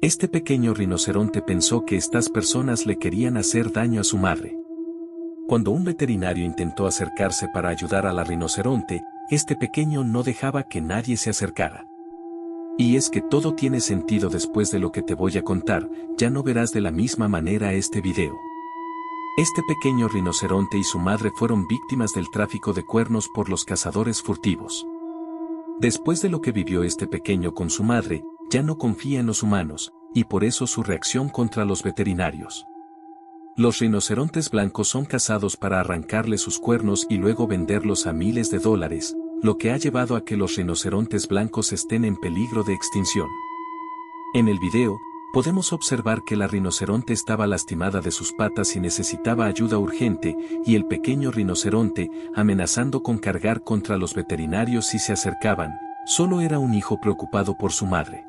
Este pequeño rinoceronte pensó que estas personas le querían hacer daño a su madre. Cuando un veterinario intentó acercarse para ayudar a la rinoceronte, este pequeño no dejaba que nadie se acercara. Y es que todo tiene sentido después de lo que te voy a contar, ya no verás de la misma manera este video. Este pequeño rinoceronte y su madre fueron víctimas del tráfico de cuernos por los cazadores furtivos. Después de lo que vivió este pequeño con su madre, ya no confía en los humanos, y por eso su reacción contra los veterinarios. Los rinocerontes blancos son cazados para arrancarle sus cuernos y luego venderlos a miles de dólares, lo que ha llevado a que los rinocerontes blancos estén en peligro de extinción. En el video, podemos observar que la rinoceronte estaba lastimada de sus patas y necesitaba ayuda urgente, y el pequeño rinoceronte, amenazando con cargar contra los veterinarios si se acercaban, solo era un hijo preocupado por su madre.